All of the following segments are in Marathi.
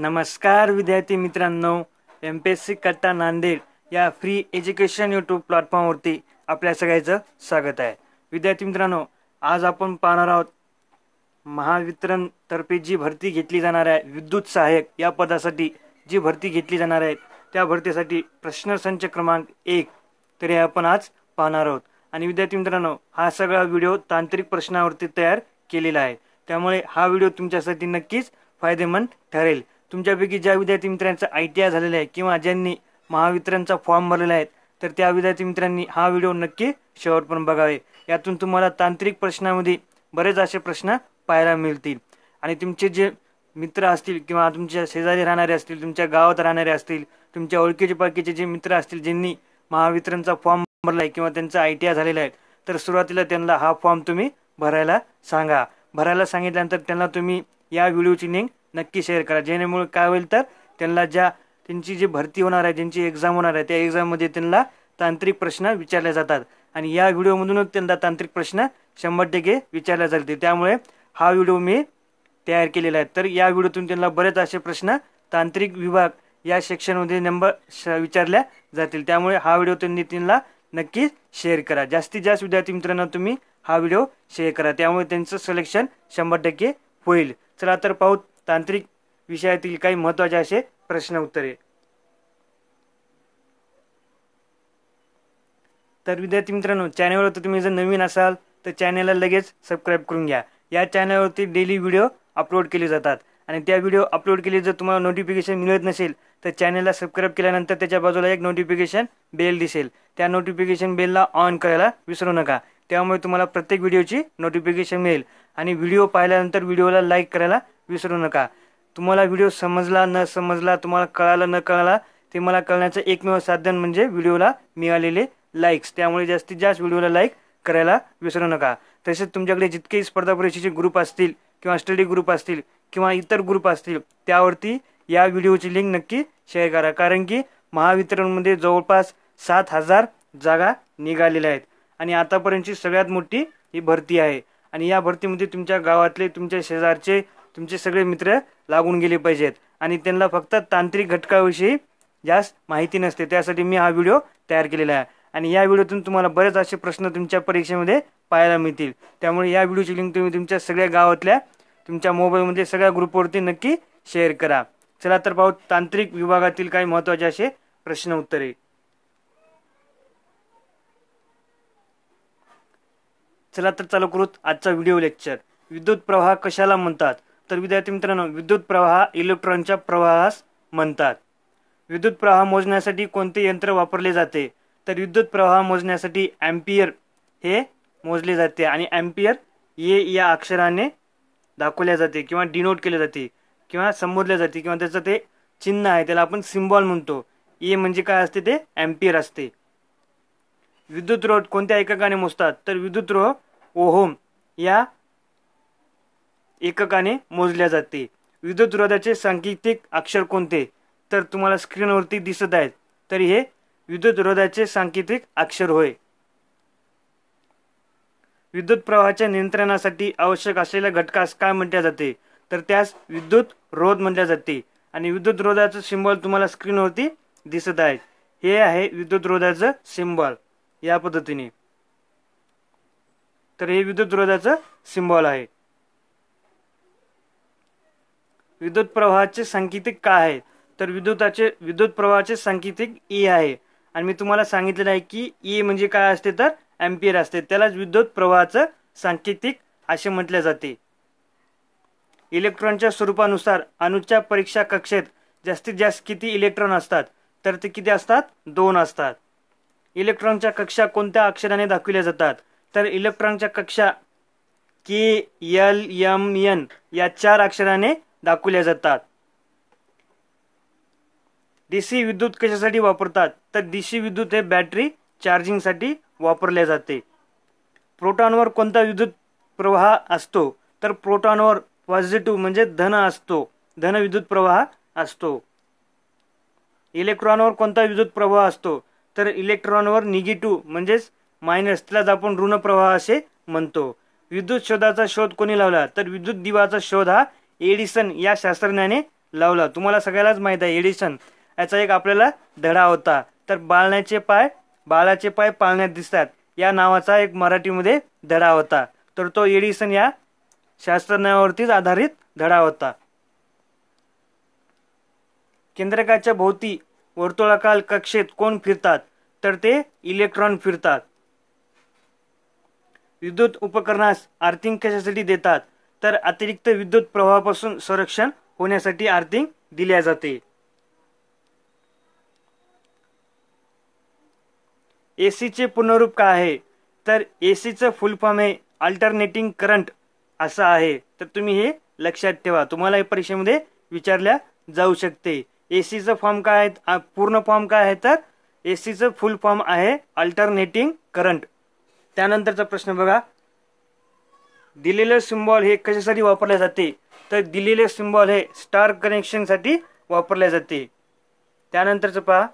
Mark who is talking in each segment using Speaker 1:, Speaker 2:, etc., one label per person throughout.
Speaker 1: नमस्कार विद्यार्थी मित्रांनो एम पी एस सी कट्टा नांदेड या फ्री एज्युकेशन यूट्यूब प्लॅटफॉर्मवरती आपल्या सगळ्याचं स्वागत आहे विद्यार्थी मित्रांनो आज आपण पाहणार आहोत महावितरणतर्फे जी भरती घेतली जाणार आहे विद्युत सहाय्यक या पदासाठी जी भरती घेतली जाणार आहे त्या भरतीसाठी प्रश्नसंच क्रमांक एक तरी आपण आज पाहणार आहोत आणि विद्यार्थी मित्रांनो हा सगळा व्हिडिओ तांत्रिक प्रश्नावरती तयार केलेला आहे त्यामुळे हा व्हिडिओ तुमच्यासाठी नक्कीच फायदेमंद ठरेल तुमच्यापैकी ज्या विद्यार्थी मित्रांचा आय टी आय झालेला आहे किंवा ज्यांनी महावितरणचा फॉर्म भरलेला आहे तर त्या विद्यार्थी मित्रांनी हा व्हिडिओ नक्की शेवटपर्यंत बघावे यातून तुम्हाला तांत्रिक प्रश्नामध्ये बरेच असे प्रश्न पाहायला मिळतील आणि तुमचे जे मित्र असतील किंवा तुमच्या शेजारी राहणारे असतील तुमच्या गावात राहणारे असतील तुमच्या ओळखीचे पाकीचे जे मित्र असतील ज्यांनी महावितरणचा फॉर्म भरला आहे किंवा त्यांचा आय टी आय झालेला आहे तर सुरुवातीला त्यांना हा फॉर्म तुम्ही भरायला सांगा भरायला सांगितल्यानंतर त्यांना तुम्ही या व्हिडिओची लिंक नक्की शेअर करा जेणेमुळे काय होईल तर त्यांना ज्या त्यांची जी भरती होणार आहे ज्यांची एक्झाम होणार आहे त्या एक्झाममध्ये त्यांना तांत्रिक प्रश्न विचारले जातात आणि या व्हिडिओमधूनच त्यांना तांत्रिक प्रश्न शंभर टक्के विचारले जातील त्यामुळे हा व्हिडिओ मी तयार केलेला आहे तर या व्हिडिओतून त्यांना बरेच असे प्रश्न तांत्रिक विभाग या सेक्शनमध्ये नंबर श विचारल्या जातील त्यामुळे हा व्हिडिओ त्यांनी त्यांना नक्की शेअर करा जास्तीत जास्त विद्यार्थी मित्रांना तुम्ही हा व्हिडिओ शेअर करा त्यामुळे त्यांचं सिलेक्शन शंभर टक्के होईल चला तर पाहू तांत्रिक विषयातील काही महत्त्वाचे असे प्रश्न उत्तरे तर विद्यार्थी मित्रांनो तर तुम्ही जर नवीन असाल तर चॅनलला लगेच सबस्क्राईब करून घ्या या चॅनलवरती डेली व्हिडिओ अपलोड केले जातात आणि त्या व्हिडिओ अपलोड केले जर तुम्हाला नोटिफिकेशन मिळत नसेल तर चॅनलला सबस्क्राईब केल्यानंतर त्याच्या बाजूला एक नोटिफिकेशन बेल दिसेल त्या नोटिफिकेशन बेलला ऑन करायला विसरू नका त्यामुळे तुम्हाला प्रत्येक व्हिडिओची नोटिफिकेशन मिळेल आणि व्हिडिओ पाहिल्यानंतर व्हिडिओला लाईक करायला विसरू नका तुम्हाला व्हिडिओ समजला न समजला तुम्हाला कळाला न कळाला ते मला कळण्याचं एकमेव साधन म्हणजे व्हिडिओला मिळालेले लाईक्स त्यामुळे जास्तीत जास्त व्हिडिओला लाईक करायला विसरू नका तसेच तुमच्याकडे जितकेही स्पर्धा परीक्षेचे ग्रुप असतील किंवा स्टडी ग्रुप असतील किंवा इतर ग्रुप असतील त्यावरती या व्हिडिओची लिंक नक्की शेअर करा कारण की महावितरणमध्ये जवळपास सात हजार जागा निघालेल्या आहेत आणि आतापर्यंतची सगळ्यात मोठी ही भरती आहे आणि या भरतीमध्ये तुमच्या गावातले तुमच्या शेजारचे तुमचे सगळे मित्र लागून गेले पाहिजेत आणि त्यांना फक्त तांत्रिक घटकाविषयी जास्त माहिती नसते त्यासाठी मी हा व्हिडिओ तयार केलेला आहे आणि या व्हिडिओतून तुम्हाला बरेच असे प्रश्न तुमच्या परीक्षेमध्ये पाहायला मिळतील त्यामुळे या व्हिडिओची लिंक तुम्ही तुमच्या सगळ्या गावातल्या तुमच्या मोबाईलमध्ये सगळ्या ग्रुपवरती नक्की शेअर करा चला तर पाहू तांत्रिक विभागातील काही महत्वाचे असे प्रश्न उत्तरे चला तर चालू करू आजचा व्हिडिओ लेक्चर विद्युत प्रवाह कशाला म्हणतात तर विद्यार्थी मित्रांनो विद्युत प्रवाह इलेक्ट्रॉनच्या प्रवाहास म्हणतात विद्युत प्रवाह मोजण्यासाठी कोणते यंत्र वापरले जाते तर विद्युत प्रवाह मोजण्यासाठी ॲम्पियर हे मोजले जाते आणि ॲम्पियर ये या अक्षराने दाखवल्या जाते किंवा डिनोट केले जाते किंवा संबोधले जाते किंवा त्याचं ते चिन्ह आहे त्याला आपण सिम्बॉल म्हणतो ए म्हणजे काय असते ते ॲम्पियर असते विद्युत रोह कोणत्या एककाने मोजतात तर विद्युत रोह ओहोम या एककाने मोजल्या जाते रोधाचे सांकेतिक अक्षर कोणते तर तुम्हाला स्क्रीनवरती दिसत आहेत तरी हे विद्युत रोधाचे सांकेतिक अक्षर होय विद्युत प्रवाहाच्या नियंत्रणासाठी आवश्यक असलेल्या घटकास काय म्हटल्या जाते तर त्यास विद्युत रोध म्हटल्या जाते आणि विद्युत रोधाचं सिंबॉल तुम्हाला स्क्रीनवरती दिसत आहे हे आहे विद्युत रोधाचं सिंबॉल या पद्धतीने तर हे विद्युत रोधाचं सिंबॉल आहे विद्युत प्रवाहाचे सांकेतिक का आहे तर विद्युताचे विद्युत प्रवाहाचे सांकेतिक ई e आहे आणि मी तुम्हाला सांगितलेलं आहे की ई e म्हणजे काय असते तर एम्पियर असते त्यालाच विद्युत प्रवाहाचं सांकेतिक असे म्हटले जाते इलेक्ट्रॉनच्या स्वरूपानुसार अणुच्या परीक्षा कक्षेत जास्तीत जास्त किती इलेक्ट्रॉन असतात तर ते किती असतात दोन असतात इलेक्ट्रॉनच्या कक्षा कोणत्या अक्षराने दाखविल्या जातात तर इलेक्ट्रॉनच्या कक्षा के एल एम एन या चार अक्षराने दाखवल्या जातात डीसी विद्युत कशासाठी वापरतात तर डीसी विद्युत हे बॅटरी चार्जिंगसाठी वापरले जाते प्रोटॉनवर कोणता विद्युत प्रवाह असतो तर प्रोटॉनवर पॉझिटिव्ह म्हणजे धन असतो धन विद्युत प्रवाह असतो इलेक्ट्रॉनवर कोणता विद्युत प्रवाह असतो तर इलेक्ट्रॉनवर निगेटिव्ह म्हणजेच मायनस त्यालाच आपण ऋण प्रवाह असे म्हणतो विद्युत शोधाचा शोध कोणी लावला तर विद्युत दिवाचा शोध हा एडिसन या शास्त्रज्ञाने लावला तुम्हाला सगळ्यालाच माहीत आहे एडिसन याचा एक आपल्याला धडा होता तर बाळण्याचे पाय बाळाचे पाय पाळण्यात दिसतात या नावाचा एक मराठीमध्ये धडा होता तर तो एडिसन या शास्त्रज्ञावरतीच आधारित धडा होता केंद्रकाच्या भोवती वर्तुळाकाल कक्षेत कोण फिरतात तर ते इलेक्ट्रॉन फिरतात विद्युत उपकरणास आर्थिक कशासाठी देतात तर अतिरिक्त विद्युत प्रवाहापासून संरक्षण होण्यासाठी आर्थिंग दिल्या जाते एसीचे पुनरूप काय आहे तर एसीचं फुल फॉर्म हे अल्टरनेटिंग करंट असं आहे तर तुम्ही हे लक्षात ठेवा तुम्हाला या परीक्षेमध्ये विचारल्या जाऊ शकते एसीचं फॉर्म काय आहे पूर्ण फॉर्म काय आहे तर एसीचं फुल फॉर्म आहे अल्टरनेटिंग करंट त्यानंतरचा प्रश्न बघा दिलेले सिम्बॉल हे कशासाठी वापरले जाते तर दिलेले सिम्बॉल हे स्टार कनेक्शनसाठी वापरले जाते त्यानंतरचं पहा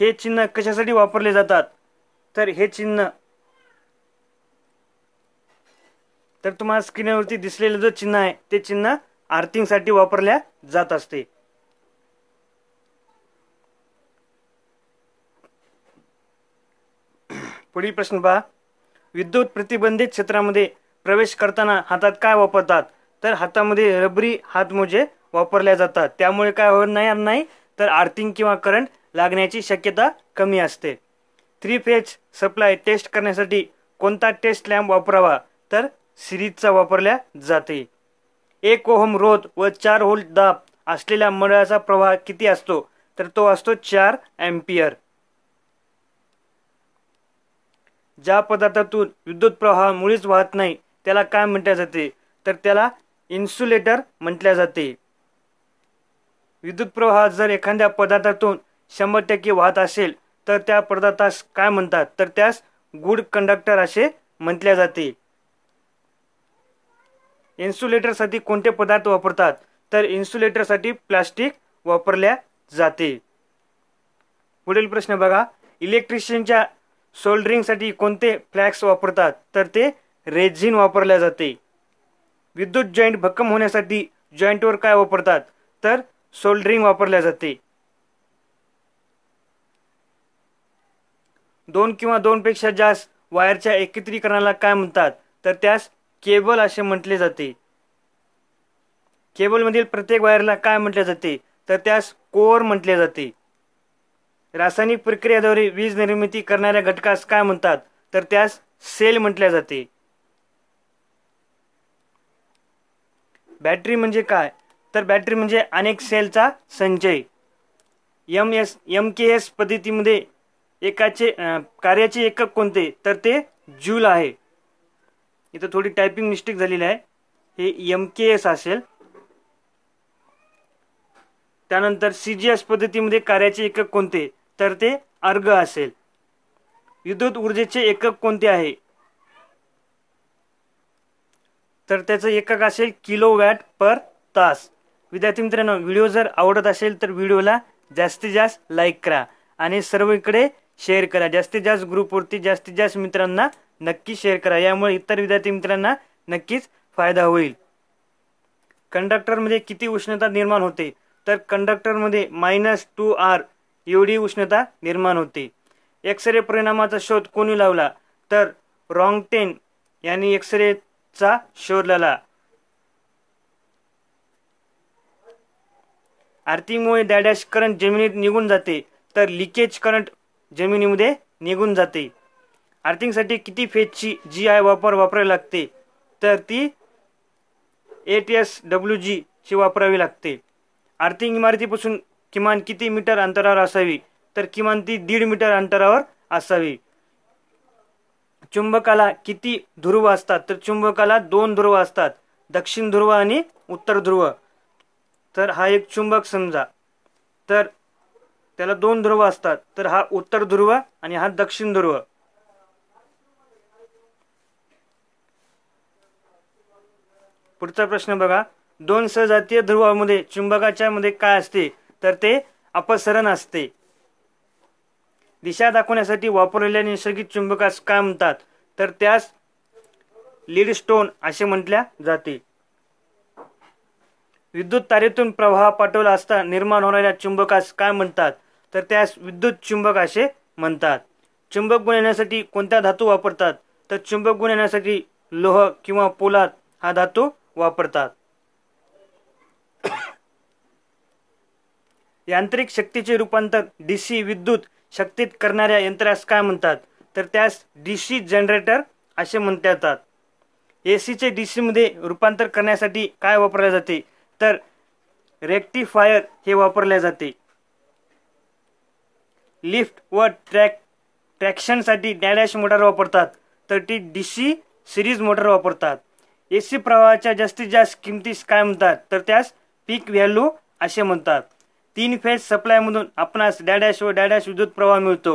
Speaker 1: हे चिन्ह कशासाठी वापरले जातात तर हे चिन्ह तर तुम्हाला स्क्रीनवरती दिसलेलं जो चिन्ह आहे ते चिन्ह आर्थिंगसाठी वापरल्या जात असते पुढील प्रश्न पहा विद्युत प्रतिबंधित क्षेत्रामध्ये प्रवेश करताना हातात काय वापरतात तर हातामध्ये रबरी हातमोजे वापरल्या जातात त्यामुळे काय होणार नाही तर आर्थिंग किंवा करंट लागण्याची शक्यता कमी असते थ्री फेज सप्लाय टेस्ट करण्यासाठी कोणता टेस्ट लॅम्प वापरावा तर सिरीजचा वापरल्या जाते एक ओहम रोध व चार होल्ड दाब असलेल्या मंडळाचा प्रवाह किती असतो तर तो असतो चार एम्पियर ज्या पदार्थातून विद्युत प्रवाह मुळीच वाहत नाही त्याला काय म्हटले जाते तर त्याला इन्सुलेटर म्हटले जाते विद्युत प्रवाह जर एखाद्या पदार्थातून शंभर टक्के वाहत असेल तर त्या पदार्थास काय म्हणतात तर त्यास गुड कंडक्टर असे म्हटले जाते इन्सुलेटरसाठी कोणते पदार्थ वापरतात तर इन्सुलेटरसाठी प्लास्टिक वापरल्या जाते पुढील प्रश्न बघा इलेक्ट्रिशियनच्या सोल्डरिंगसाठी कोणते फ्लॅक्स वापरतात तर ते रेझिन वापरल्या जाते विद्युत जॉईंट भक्कम होण्यासाठी जॉईंटवर काय वापरतात तर सोल्डरिंग वापरल्या जाते दोन किंवा दोनपेक्षा जास्त वायरच्या एकत्रीकरणाला काय म्हणतात तर त्यास केबल असे म्हटले जाते केबलमधील प्रत्येक वायरला काय म्हटले जाते तर त्यास कोअर म्हटले जाते रासायनिक प्रक्रियाद्वारे वीज निर्मिती करणाऱ्या घटकास काय म्हणतात तर त्यास सेल म्हटल्या जाते बॅटरी म्हणजे काय तर बॅटरी म्हणजे अनेक सेलचा संचय M S M K S पद्धतीमध्ये एकाचे कार्याचे एकक कोणते तर ते ज्यूल आहे इथं थोडी टायपिंग मिस्टेक झालेली आहे हे एम के एस असेल त्यानंतर सी जी एस पद्धतीमध्ये कार्याचे एकक कोणते तर ते अर्ग असेल विद्युत ऊर्जेचे एकक कोणते आहे तर त्याचं एकक असेल किलो वॅट पर तास विद्यार्थी मित्रांनो व्हिडिओ जर आवडत असेल तर व्हिडिओला जास्तीत जास्त लाईक करा आणि सर्व इकडे शेअर करा जास्तीत जास्त ग्रुपवरती जास्तीत जास्त मित्रांना नक्की शेअर करा यामुळे इतर विद्यार्थी मित्रांना नक्कीच फायदा होईल कंडक्टरमध्ये किती उष्णता निर्माण होते तर कंडक्टरमध्ये मायनस टू आर एवढी उष्णता निर्माण होते एक्सरे परिणामाचा शोध कोणी लावला तर रॉंगटेन यांनी एक्सरे चा शोध लाला आरतीमुळे डॅडॅश करंट जमिनीत निघून जाते तर लिकेज करंट जमिनीमध्ये निघून जाते आर्थिंगसाठी किती फेजची जी आय वापर वापरावी लागते तर ती ए टी एस डब्ल्यू जीची वापरावी लागते आर्थिंग इमारतीपासून किमान किती मीटर अंतरावर असावी तर किमान ती दीड मीटर अंतरावर असावी चुंबकाला किती ध्रुव असतात तर चुंबकाला दोन ध्रुव असतात दक्षिण ध्रुव आणि उत्तर ध्रुव तर हा एक चुंबक समजा तर त्याला दोन ध्रुव असतात तर हा उत्तर ध्रुव आणि हा दक्षिण ध्रुव पुढचा प्रश्न बघा दोन सहजातीय ध्रुवामध्ये चुंबकाच्या मध्ये काय असते तर ते अपसरण असते दिशा दाखवण्यासाठी वापरलेल्या नैसर्गिक चुंबकास काय म्हणतात तर त्यास लीडस्टोन असे म्हटल्या जाते विद्युत तारेतून प्रवाह पाठवला असता निर्माण होणाऱ्या चुंबकास काय म्हणतात तर त्यास विद्युत चुंबक असे म्हणतात चुंबक गुण कोणत्या धातू वापरतात तर चुंबक गुण लोह किंवा पोलाद हा धातू वापरतात यांत्रिक शक्तीचे रूपांतर डीसी विद्युत शक्तीत करणाऱ्या यंत्रास काय म्हणतात तर त्यास डी सी जनरेटर असे म्हणता येतात ए सीचे डी सीमध्ये रूपांतर करण्यासाठी काय वापरले जाते तर रेक्टिफायर हे वापरले जाते लिफ्ट व ट्रॅक ट्रॅक्शनसाठी डॅडॅश मोटर वापरतात तर ती डी सी सिरीज मोटर वापरतात ए सी प्रवाहाच्या जास्तीत जास्त किमतीस काय म्हणतात तर त्यास पीक व्हॅल्यू असे म्हणतात तीन फेज सप्लायमधून आपणास डॅडॅश व डॅडॅश विद्युत प्रवाह मिळतो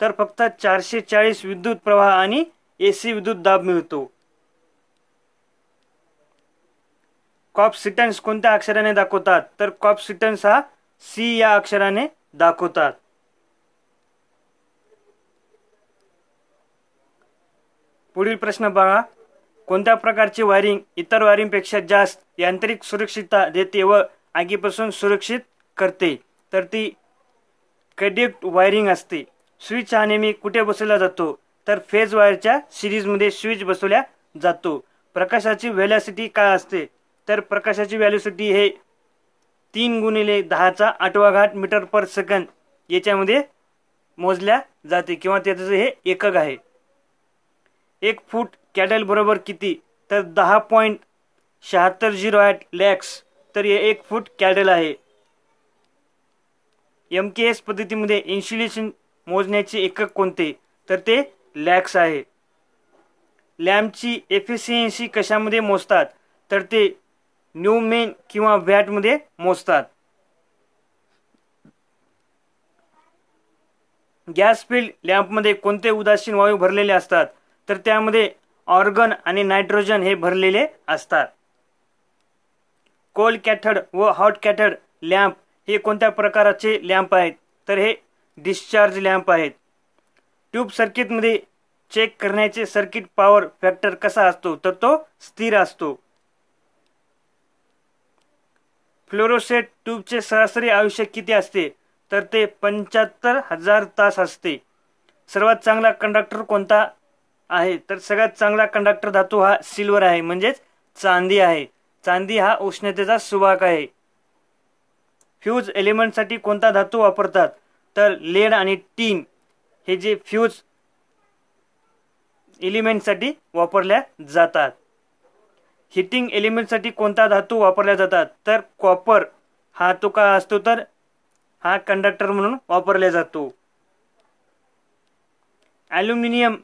Speaker 1: तर फक्त चारशे चाळीस विद्युत प्रवाह आणि एसी विद्युत दाब मिळतो कॉप सिटन्स कोणत्या अक्षराने दाखवतात तर कॉप सिटन्स हा सी या अक्षराने दाखवतात पुढील प्रश्न बघा कोणत्या प्रकारची वायरिंग इतर वायरिंगपेक्षा जास्त यांत्रिक सुरक्षितता देते व आगीपासून सुरक्षित करते तर ती कडेक्ट वायरिंग असते स्विच हा नेहमी कुठे बसवला जातो तर फेज वायरच्या सिरीजमध्ये स्विच बसवल्या जातो प्रकाशाची व्हॅलॅसिटी काय असते तर प्रकाशाची व्हॅल्युसिटी हे तीन गुणिले दहाचा आठवा घाट मीटर पर सेकंद याच्यामध्ये मोजल्या जाते किंवा त्याचं हे एकक आहे एक फूट कॅडल बरोबर किती तर दहा पॉईंट शहात्तर झिरो ॲट लॅक्स तर हे एक फूट कॅडल आहे एम के एस पद्धतीमध्ये इन्सुलेशन मोजण्याचे एकक कोणते तर ते लॅक्स आहे लॅम्पची एफिशियन्सी कशामध्ये मोजतात तर ते न्यूमेन किंवा व्हॅटमध्ये मोजतात गॅस फील्ड लॅम्पमध्ये कोणते उदासीन वायू भरलेले असतात तर त्यामध्ये ऑर्गन आणि नायट्रोजन हे भरलेले असतात कोल कॅथड व हॉट कॅथड लॅम्प हे कोणत्या प्रकाराचे लॅम्प आहेत तर हे डिस्चार्ज लॅम्प आहेत ट्यूब सर्किटमध्ये चेक करण्याचे सर्किट पॉवर फॅक्टर कसा असतो तर तो स्थिर असतो फ्लोरोसेट ट्यूबचे सरासरी आयुष्य किती असते तर ते पंच्याहत्तर हजार तास असते सर्वात चांगला कंडक्टर कोणता आहे तर सगळ्यात चांगला कंडक्टर धातू हा सिल्वर आहे म्हणजेच चांदी आहे चांदी हा उष्णतेचा सुवाहक आहे फ्यूज एलिमेंटसाठी कोणता धातू वापरतात तर लेड आणि टीन हे जे फ्यूज एलिमेंटसाठी वापरल्या जातात हिटिंग एलिमेंटसाठी कोणता धातू वापरल्या जातात तर कॉपर हा तो का असतो तर हा कंडक्टर म्हणून वापरला जातो ॲल्युमिनियम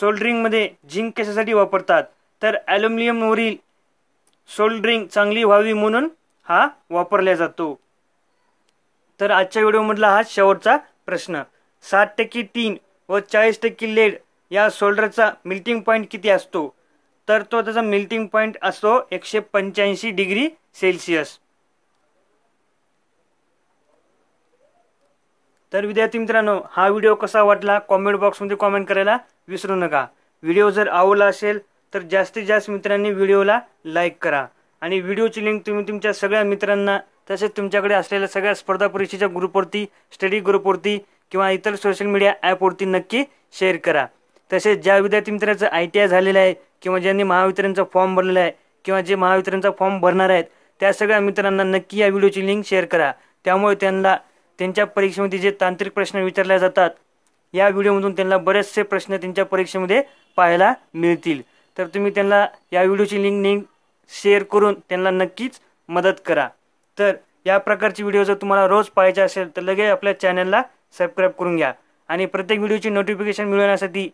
Speaker 1: सोल्डरिंगमध्ये झिंक कशासाठी वापरतात तर ॲल्युमिनियमवरील सोल्ड्रिंग चांगली व्हावी म्हणून हा वापरला जातो तर आजच्या व्हिडिओमधला हा शेवटचा प्रश्न सात टक्के तीन व चाळीस टक्के लेड या सोल्डरचा मिल्टिंग पॉईंट किती असतो तर तो त्याचा मिल्टिंग पॉईंट असतो एकशे पंच्याऐंशी डिग्री सेल्सिअस तर विद्यार्थी मित्रांनो हा व्हिडिओ कसा वाटला कॉमेंट बॉक्समध्ये कॉमेंट करायला विसरू नका व्हिडिओ जर आवडला असेल तर जास्तीत जास्त मित्रांनी व्हिडिओला लाईक करा आणि व्हिडिओची लिंक तुम्ही तुमच्या सगळ्या मित्रांना तसेच तुमच्याकडे असलेल्या सगळ्या स्पर्धा परीक्षेच्या ग्रुपवरती स्टडी ग्रुपवरती किंवा इतर सोशल मीडिया ॲपवरती नक्की शेअर करा तसेच ज्या विद्यार्थी मित्रांचं आय टी आय झालेलं आहे किंवा ज्यांनी महावितरणचा फॉर्म भरलेला आहे किंवा जे महावितरणचा फॉर्म भरणार आहेत त्या सगळ्या मित्रांना नक्की या व्हिडिओची लिंक शेअर करा त्यामुळे त्यांना त्यांच्या परीक्षेमध्ये जे तांत्रिक प्रश्न विचारले जातात या व्हिडिओमधून त्यांना बरेचसे प्रश्न त्यांच्या परीक्षेमध्ये पाहायला मिळतील तर तुम्ही त्यांना या व्हिडिओची लिंक लिंक शेअर करून त्यांना नक्कीच मदत करा तर या प्रकारची व्हिडिओ जर तुम्हाला रोज पाहायचे असेल तर लगेच आपल्या चॅनलला सबस्क्राईब करून घ्या आणि प्रत्येक व्हिडिओची नोटिफिकेशन मिळवण्यासाठी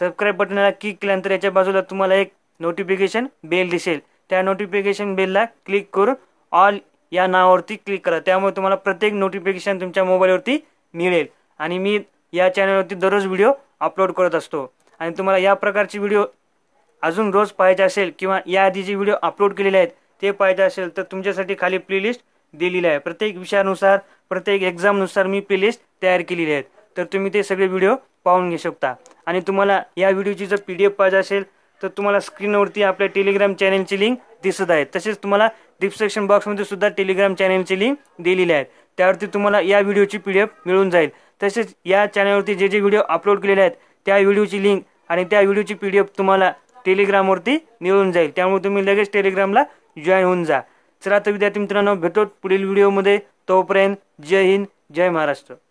Speaker 1: सबस्क्राईब बटनाला क्लिक केल्यानंतर याच्या बाजूला तुम्हाला एक नोटिफिकेशन बेल दिसेल त्या नोटिफिकेशन बेलला क्लिक करून ऑल या नावावरती क्लिक करा त्यामुळे तुम्हाला प्रत्येक नोटिफिकेशन तुमच्या मोबाईलवरती मिळेल आणि मी या चॅनलवरती दररोज व्हिडिओ अपलोड करत असतो आणि तुम्हाला या प्रकारची व्हिडिओ अजून रोज पाहिजे असेल किंवा याआधी जे व्हिडिओ अपलोड केलेले आहेत ते पाहिजे असेल तर तुमच्यासाठी खाली प्लेलिस्ट दिलेली आहे प्रत्येक विषयानुसार प्रत्येक एक्झामनुसार मी प्लेलिस्ट तयार केलेली आहेत तर तुम्ही ते सगळे व्हिडिओ पाहून घेऊ शकता आणि तुम्हाला या व्हिडिओची जर पी डी एफ पाहिजे असेल तर तुम्हाला स्क्रीनवरती आपल्या टेलिग्राम चॅनलची लिंक दिसत आहे तसेच तुम्हाला डिस्क्रिप्शन बॉक्समध्ये सुद्धा टेलिग्राम चॅनलची लिंक दिलेली आहे त्यावरती तुम्हाला या व्हिडिओची पी डी एफ मिळून जाईल तसेच या चॅनलवरती जे जे व्हिडिओ अपलोड केलेले आहेत त्या व्हिडिओची लिंक आणि त्या व्हिडिओची पी डी एफ तुम्हाला टेलिग्रामवरती मिळून जाईल त्यामुळे तुम्ही लगेच टेलिग्रामला जॉईन होऊन जा चला तर विद्यार्थी मित्रांनो भेटो पुढील व्हिडिओमध्ये तोपर्यंत जय हिंद जय महाराष्ट्र